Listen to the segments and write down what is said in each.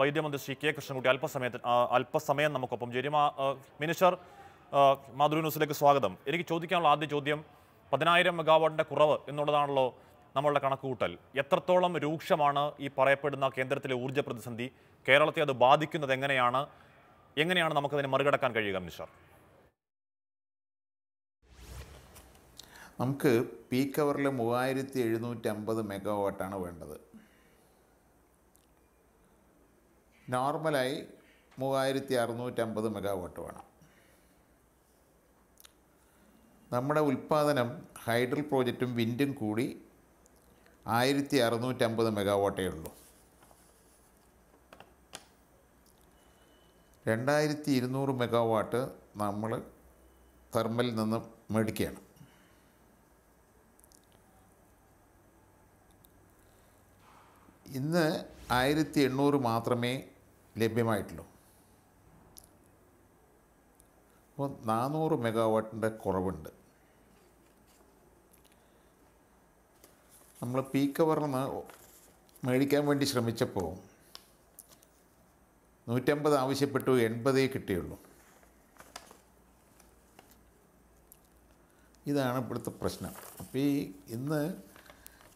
വൈദ്യമന്ത്രി ശ്രീ കെ കൃഷ്ണൻകുട്ടി അല്പസമയത്തിന് അല്പസമയം നമുക്കൊപ്പം ചേരും മിനിസ്റ്റർ മാധുരി ന്യൂസിലേക്ക് സ്വാഗതം എനിക്ക് ചോദിക്കാനുള്ള ആദ്യ ചോദ്യം പതിനായിരം മെഗാവാട്ടിൻ്റെ കുറവ് എന്നുള്ളതാണല്ലോ നമ്മളുടെ കണക്കുകൂട്ടൽ എത്രത്തോളം രൂക്ഷമാണ് ഈ പറയപ്പെടുന്ന കേന്ദ്രത്തിലെ ഊർജ്ജ പ്രതിസന്ധി കേരളത്തെ അത് ബാധിക്കുന്നത് എങ്ങനെയാണ് എങ്ങനെയാണ് നമുക്കതിനെ മറികടക്കാൻ കഴിയുക മിനിസ്റ്റർ നമുക്ക് പീക്ക് അവറിൽ മൂവായിരത്തി എഴുന്നൂറ്റി അമ്പത് മെഗാവാട്ടാണ് വേണ്ടത് നോർമലായി മൂവായിരത്തി അറുന്നൂറ്റമ്പത് മെഗാവാട്ട് വേണം നമ്മുടെ ഉൽപ്പാദനം ഹൈഡ്രൽ പ്രോജക്റ്റും വിൻഡും കൂടി ആയിരത്തി അറുന്നൂറ്റമ്പത് മെഗാവാട്ടേ ഉള്ളൂ രണ്ടായിരത്തി ഇരുന്നൂറ് മെഗാവാട്ട് നമ്മൾ തെർമലിൽ നിന്ന് മേടിക്കുകയാണ് ഇന്ന് ആയിരത്തി എണ്ണൂറ് മാത്രമേ ലഭ്യമായിട്ടുള്ളൂ അപ്പോൾ നാനൂറ് മെഗാവാട്ടിൻ്റെ കുറവുണ്ട് നമ്മൾ പീക്ക് പവർന്ന് മേടിക്കാൻ വേണ്ടി ശ്രമിച്ചപ്പോൾ നൂറ്റമ്പത് ആവശ്യപ്പെട്ടു എൺപതേ കിട്ടിയുള്ളൂ ഇതാണ് ഇവിടുത്തെ പ്രശ്നം അപ്പോൾ ഈ ഇന്ന്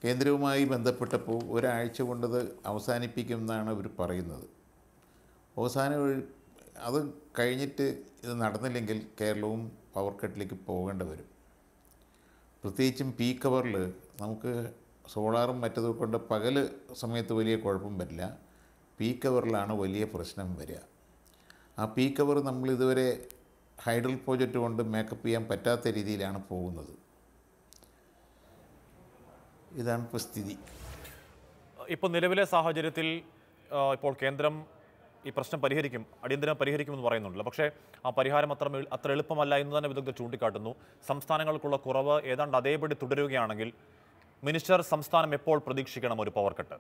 കേന്ദ്രവുമായി ബന്ധപ്പെട്ടപ്പോൾ ഒരാഴ്ച കൊണ്ടത് അവസാനിപ്പിക്കുമെന്നാണ് അവർ പറയുന്നത് അവസാനം അത് കഴിഞ്ഞിട്ട് ഇത് നടന്നില്ലെങ്കിൽ കേരളവും പവർ കട്ടിലേക്ക് പോകേണ്ടി വരും പ്രത്യേകിച്ചും പീ കവറിൽ നമുക്ക് സോളാറും മറ്റതും കൊണ്ട് പകൽ സമയത്ത് വലിയ കുഴപ്പം വരില്ല പീ കവറിലാണ് വലിയ പ്രശ്നം വരിക ആ പീ കവർ നമ്മൾ ഇതുവരെ ഹൈഡൽ പ്രോജക്റ്റ് കൊണ്ട് മേക്കപ്പ് ചെയ്യാൻ പറ്റാത്ത രീതിയിലാണ് പോകുന്നത് ഇതാണ് ഇപ്പോൾ സ്ഥിതി ഇപ്പോൾ നിലവിലെ സാഹചര്യത്തിൽ ഇപ്പോൾ കേന്ദ്രം ഈ പ്രശ്നം പരിഹരിക്കും അടിയന്തരം പരിഹരിക്കുമെന്ന് പറയുന്നുണ്ടല്ലോ പക്ഷേ ആ പരിഹാരം അത്ര അത്ര എളുപ്പമല്ല എന്ന് തന്നെ വിദഗ്ധർ ചൂണ്ടിക്കാട്ടുന്നു സംസ്ഥാനങ്ങൾക്കുള്ള കുറവ് ഏതാണ്ട് അതേപടി തുടരുകയാണെങ്കിൽ മിനിസ്റ്റർ സംസ്ഥാനം എപ്പോൾ പ്രതീക്ഷിക്കണം ഒരു പവർ കട്ട്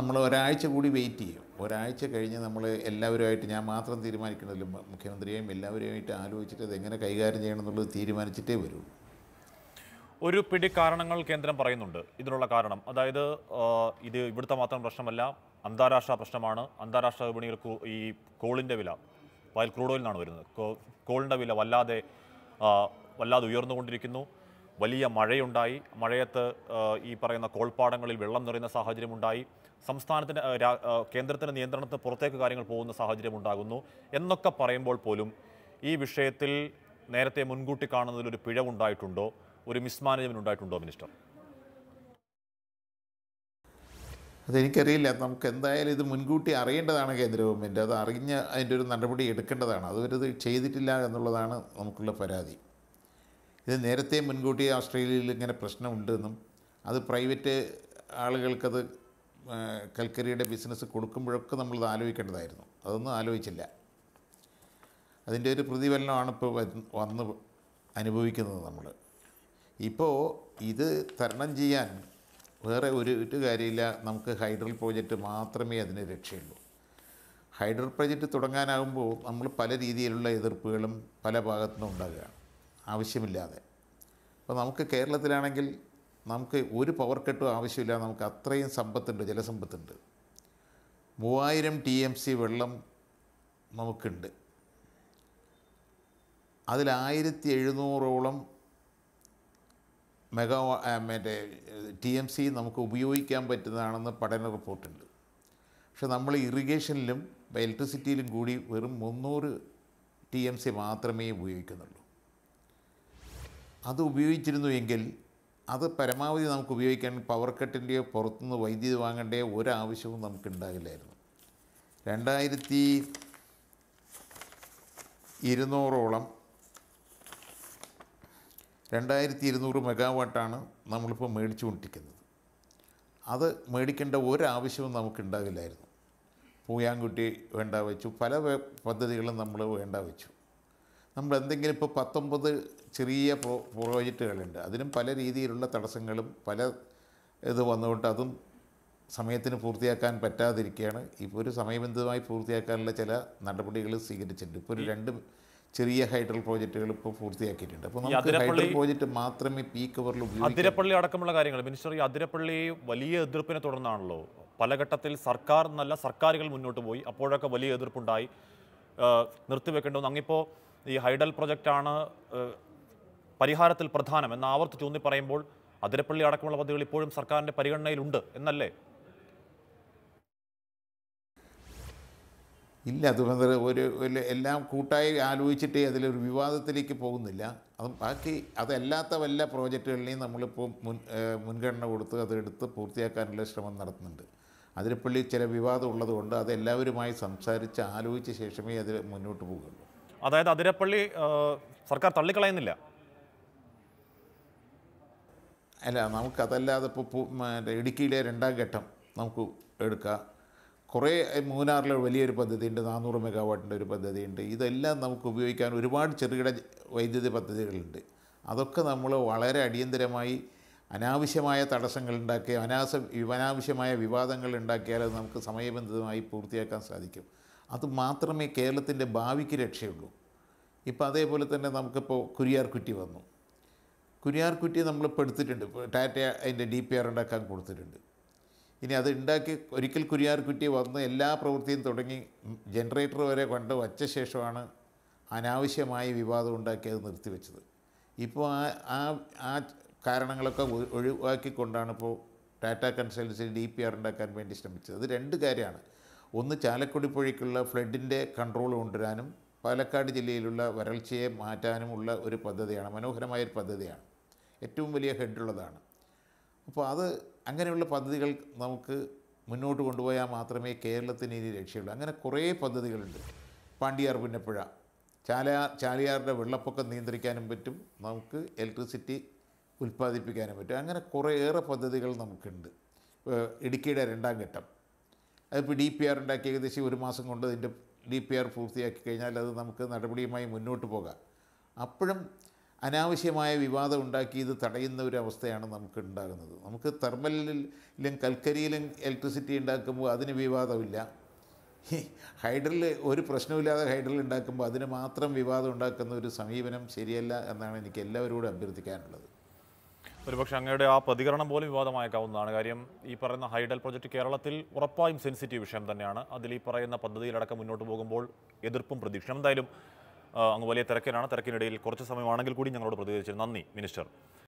നമ്മൾ ഒരാഴ്ച കൂടി വെയിറ്റ് ചെയ്യും ഒരാഴ്ച കഴിഞ്ഞ് നമ്മൾ എല്ലാവരുമായിട്ട് ഞാൻ മാത്രം തീരുമാനിക്കണമല്ലോ മുഖ്യമന്ത്രിയെയും എല്ലാവരുമായിട്ട് ആലോചിച്ചിട്ട് അതെങ്ങനെ കൈകാര്യം ചെയ്യണം എന്നുള്ളത് തീരുമാനിച്ചിട്ടേ വരൂ ഒരു പിടി കാരണങ്ങൾ കേന്ദ്രം പറയുന്നുണ്ട് ഇതിനുള്ള കാരണം അതായത് ഇത് ഇവിടുത്തെ മാത്രം പ്രശ്നമല്ല അന്താരാഷ്ട്ര പ്രശ്നമാണ് അന്താരാഷ്ട്ര വിപണിയിൽ ഈ കോളിൻ്റെ വില വയൽ ക്രൂഡ് നിന്നാണ് വരുന്നത് കോളിൻ്റെ വില വല്ലാതെ വല്ലാതെ ഉയർന്നുകൊണ്ടിരിക്കുന്നു വലിയ മഴയുണ്ടായി മഴയത്ത് ഈ പറയുന്ന കോൾപ്പാടങ്ങളിൽ വെള്ളം നിറയുന്ന സാഹചര്യമുണ്ടായി സംസ്ഥാനത്തിൻ്റെ കേന്ദ്രത്തിൻ്റെ നിയന്ത്രണത്ത് പുറത്തേക്ക് കാര്യങ്ങൾ പോകുന്ന സാഹചര്യം ഉണ്ടാകുന്നു എന്നൊക്കെ പറയുമ്പോൾ പോലും ഈ വിഷയത്തിൽ നേരത്തെ മുൻകൂട്ടി കാണുന്നതിലൊരു ഒരു പിഴവുണ്ടായിട്ടുണ്ടോ ഒരു മിസ്മാനേജ്മെന്റ് ഉണ്ടായിട്ടുണ്ടോ മിനിസ്റ്റർ അതെനിക്കറിയില്ല നമുക്ക് എന്തായാലും ഇത് മുൻകൂട്ടി അറിയേണ്ടതാണ് കേന്ദ്ര ഗവൺമെൻറ് അത് അറിഞ്ഞ് അതിൻ്റെ ഒരു നടപടി എടുക്കേണ്ടതാണ് അതൊരു ചെയ്തിട്ടില്ല എന്നുള്ളതാണ് നമുക്കുള്ള പരാതി ഇത് നേരത്തെ മുൻകൂട്ടി ഓസ്ട്രേലിയയിൽ ഇങ്ങനെ പ്രശ്നമുണ്ടെന്നും അത് പ്രൈവറ്റ് ആളുകൾക്കത് കൽക്കരിയുടെ ബിസിനസ് കൊടുക്കുമ്പോഴൊക്കെ നമ്മളത് ആലോചിക്കേണ്ടതായിരുന്നു അതൊന്നും ആലോചിച്ചില്ല അതിൻ്റെ ഒരു പ്രതിഫലനമാണ് ഇപ്പോൾ വന്ന് അനുഭവിക്കുന്നത് നമ്മൾ ഇപ്പോൾ ഇത് തരണം ചെയ്യാൻ വേറെ ഒരു ഒരു കാര്യമില്ല നമുക്ക് ഹൈഡ്രൽ പ്രോജക്റ്റ് മാത്രമേ അതിന് രക്ഷയുള്ളൂ ഹൈഡ്രൽ പ്രോജക്റ്റ് തുടങ്ങാനാകുമ്പോൾ നമ്മൾ പല രീതിയിലുള്ള എതിർപ്പുകളും പല ഭാഗത്തുനിന്നും ഉണ്ടാകുകയാണ് ആവശ്യമില്ലാതെ അപ്പോൾ നമുക്ക് കേരളത്തിലാണെങ്കിൽ നമുക്ക് ഒരു പവർ കെട്ടും ആവശ്യമില്ല നമുക്ക് അത്രയും സമ്പത്തുണ്ട് ജലസമ്പത്തുണ്ട് മൂവായിരം ടി എം സി വെള്ളം നമുക്കുണ്ട് അതിൽ എഴുന്നൂറോളം മെഗാ മറ്റേ ടി എം സി നമുക്ക് ഉപയോഗിക്കാൻ പറ്റുന്നതാണെന്ന് പഠന റിപ്പോർട്ടുണ്ട് പക്ഷെ നമ്മൾ ഇറിഗേഷനിലും ഇലക്ട്രിസിറ്റിയിലും കൂടി വെറും മുന്നൂറ് ടി എം സി മാത്രമേ ഉപയോഗിക്കുന്നുള്ളൂ അത് ഉപയോഗിച്ചിരുന്നു എങ്കിൽ അത് പരമാവധി നമുക്ക് ഉപയോഗിക്കാൻ പവർ കട്ടിൻ്റെയോ പുറത്തുനിന്ന് വൈദ്യുതി വാങ്ങേണ്ടയോ ഒരാവശ്യവും നമുക്കുണ്ടാകില്ലായിരുന്നു രണ്ടായിരത്തി ഇരുന്നൂറോളം രണ്ടായിരത്തി ഇരുന്നൂറ് മെഗാവാട്ടാണ് നമ്മളിപ്പോൾ മേടിച്ചുകൊണ്ടിരിക്കുന്നത് അത് മേടിക്കേണ്ട ഒരാവശ്യവും നമുക്കുണ്ടാകില്ലായിരുന്നു പൂയാങ്കുട്ടി വേണ്ട വെച്ചു പല പദ്ധതികളും നമ്മൾ വേണ്ട വെച്ചു നമ്മൾ എന്തെങ്കിലും ഇപ്പോൾ പത്തൊമ്പത് ചെറിയ പ്രോ പ്രോജക്റ്റുകളുണ്ട് അതിനും പല രീതിയിലുള്ള തടസ്സങ്ങളും പല ഇത് വന്നുകൊണ്ട് അതും സമയത്തിന് പൂർത്തിയാക്കാൻ പറ്റാതിരിക്കുകയാണ് ഇപ്പോൾ ഒരു സമയബന്ധിതമായി പൂർത്തിയാക്കാനുള്ള ചില നടപടികൾ സ്വീകരിച്ചിട്ടുണ്ട് ഇപ്പോൾ ഒരു രണ്ട് ചെറിയ ഹൈഡൽ പ്രോജക്റ്റുകൾ ഇപ്പോൾ പൂർത്തിയാക്കിയിട്ടുണ്ട് അപ്പോൾ നമുക്ക് ഹൈഡൽ പ്രോജക്റ്റ് മാത്രമേ പീക്ക് ഓവറിൽ അതിരപ്പള്ളി അടക്കമുള്ള കാര്യങ്ങൾ മിനിസ്റ്റർ ഈ അതിരപ്പള്ളി വലിയ എതിർപ്പിനെ തുടർന്നാണല്ലോ പല ഘട്ടത്തിൽ സർക്കാർ നല്ല സർക്കാരുകൾ മുന്നോട്ട് പോയി അപ്പോഴൊക്കെ വലിയ എതിർപ്പുണ്ടായി നിർത്തിവെക്കേണ്ടതെന്ന് അങ്ങിപ്പോൾ ഈ ഹൈഡൽ പ്രൊജക്റ്റാണ് പരിഹാരത്തിൽ പ്രധാനം എന്ന് ആവർത്തിച്ചു ഊന്നി പറയുമ്പോൾ അതിരപ്പള്ളി അടക്കമുള്ള പദ്ധതികൾ ഇപ്പോഴും സർക്കാരിൻ്റെ പരിഗണനയിലുണ്ട് എന്നല്ലേ ഇല്ല സുമേന്ദ്ര ഒരു എല്ലാം കൂട്ടായി ആലോചിച്ചിട്ട് അതിലൊരു വിവാദത്തിലേക്ക് പോകുന്നില്ല അത് ബാക്കി അതല്ലാത്ത വല്ല പ്രോജക്റ്റുകളിലെയും നമ്മളിപ്പോൾ മുൻ മുൻഗണന കൊടുത്ത് അതെടുത്ത് പൂർത്തിയാക്കാനുള്ള ശ്രമം നടത്തുന്നുണ്ട് അതിനെപ്പള്ളി ചില വിവാദം ഉള്ളതുകൊണ്ട് അത് എല്ലാവരുമായി സംസാരിച്ച് ആലോചിച്ച ശേഷമേ അതിൽ മുന്നോട്ട് പോകുള്ളൂ അതായത് അതിരപ്പള്ളി സർക്കാർ തള്ളിക്കളയുന്നില്ല അല്ല നമുക്കതല്ലാതെ ഇപ്പോൾ ഇടുക്കിയിലെ രണ്ടാം ഘട്ടം നമുക്ക് എടുക്കാം കുറേ മൂന്നാറിൽ വലിയൊരു പദ്ധതിയുണ്ട് നാനൂറ് മെഗാവാട്ടിൻ്റെ ഒരു പദ്ധതിയുണ്ട് ഇതെല്ലാം നമുക്ക് ഉപയോഗിക്കാൻ ഒരുപാട് ചെറുകിട വൈദ്യുതി പദ്ധതികളുണ്ട് അതൊക്കെ നമ്മൾ വളരെ അടിയന്തരമായി അനാവശ്യമായ തടസ്സങ്ങൾ ഉണ്ടാക്കി അനാസ അനാവശ്യമായ വിവാദങ്ങൾ ഉണ്ടാക്കിയാൽ അത് നമുക്ക് സമയബന്ധിതമായി പൂർത്തിയാക്കാൻ സാധിക്കും അത് മാത്രമേ കേരളത്തിൻ്റെ ഭാവിക്ക് രക്ഷയുള്ളൂ ഇപ്പോൾ അതേപോലെ തന്നെ നമുക്കിപ്പോൾ കുരിയാർകുറ്റി വന്നു കുരിയാർകുറ്റി നമ്മൾ ഇപ്പോൾ എടുത്തിട്ടുണ്ട് ടാറ്റ അതിൻ്റെ ഡി പി ആർ ഉണ്ടാക്കാൻ കൊടുത്തിട്ടുണ്ട് ഇനി അത് ഉണ്ടാക്കി ഒരിക്കൽ കുരിയാർ കുറ്റി വന്ന് എല്ലാ പ്രവൃത്തിയും തുടങ്ങി ജനറേറ്റർ വരെ കണ്ട് വച്ച ശേഷമാണ് അനാവശ്യമായി വിവാദം ഉണ്ടാക്കി അത് നിർത്തിവെച്ചത് ഇപ്പോൾ ആ ആ ആ കാരണങ്ങളൊക്കെ ഒഴിവാക്കിക്കൊണ്ടാണ് ഇപ്പോൾ Tata consultancy D P R ഉണ്ടാക്കാൻ വേണ്ടി ശ്രമിച്ചത് അത് രണ്ട് കാര്യമാണ് ഒന്ന് ചാലക്കുടി പുഴയ്ക്കുള്ള ഫ്ലഡിൻ്റെ കൺട്രോൾ കൊണ്ടുവരാനും പാലക്കാട് ജില്ലയിലുള്ള വരൾച്ചയെ മാറ്റാനുമുള്ള ഒരു പദ്ധതിയാണ് മനോഹരമായ ഒരു പദ്ധതിയാണ് ഏറ്റവും വലിയ ഹെഡുള്ളതാണ് അപ്പോൾ അത് അങ്ങനെയുള്ള പദ്ധതികൾ നമുക്ക് മുന്നോട്ട് കൊണ്ടുപോയാൽ മാത്രമേ കേരളത്തിന് ഇനി രക്ഷയുള്ളൂ അങ്ങനെ കുറേ പദ്ധതികളുണ്ട് പാണ്ടിയാർ പുന്നപ്പുഴ ചാല ചാലിയാറിൻ്റെ വെള്ളപ്പൊക്കം നിയന്ത്രിക്കാനും പറ്റും നമുക്ക് ഇലക്ട്രിസിറ്റി ഉൽപ്പാദിപ്പിക്കാനും പറ്റും അങ്ങനെ കുറേയേറെ പദ്ധതികൾ നമുക്കുണ്ട് ഇടുക്കിയുടെ രണ്ടാം ഘട്ടം അതിപ്പോൾ ഡി പി ആർ ഉണ്ടാക്കി ഏകദേശം ഒരു മാസം കൊണ്ട് അതിൻ്റെ ഡി പി ആർ പൂർത്തിയാക്കി കഴിഞ്ഞാൽ അത് നമുക്ക് നടപടിയുമായി മുന്നോട്ട് പോകാം അപ്പോഴും അനാവശ്യമായ വിവാദം ഉണ്ടാക്കി ഇത് തടയുന്ന ഒരു അവസ്ഥയാണ് നമുക്ക് ഉണ്ടാകുന്നത് നമുക്ക് തെർമലിലും കൽക്കരിയിലും ഇലക്ട്രിസിറ്റി ഉണ്ടാക്കുമ്പോൾ അതിന് വിവാദമില്ല ഹൈഡ്രൽ ഒരു പ്രശ്നമില്ലാതെ ഹൈഡ്രിൽ ഉണ്ടാക്കുമ്പോൾ അതിന് മാത്രം വിവാദം ഉണ്ടാക്കുന്ന ഒരു സമീപനം ശരിയല്ല എന്നാണ് എനിക്ക് എല്ലാവരോടും അഭ്യർത്ഥിക്കാനുള്ളത് ഒരുപക്ഷെ അങ്ങയുടെ ആ പ്രതികരണം പോലും വിവാദമായേക്കാവുന്നതാണ് കാര്യം ഈ പറയുന്ന ഹൈഡൽ പ്രൊജക്ട് കേരളത്തിൽ ഉറപ്പായും സെൻസിറ്റീവ് വിഷയം തന്നെയാണ് അതിൽ ഈ പറയുന്ന പദ്ധതിയിലടക്കം മുന്നോട്ട് പോകുമ്പോൾ എതിർപ്പും പ്രതീക്ഷയും എന്തായാലും അങ്ങ് വലിയ തിരക്കിനാണ് തിരക്കിനിടയിൽ കുറച്ച് സമയമാണെങ്കിൽ കൂടി ഞങ്ങളോട് പ്രതികരിച്ചത് നന്ദി മിനിസ്റ്റർ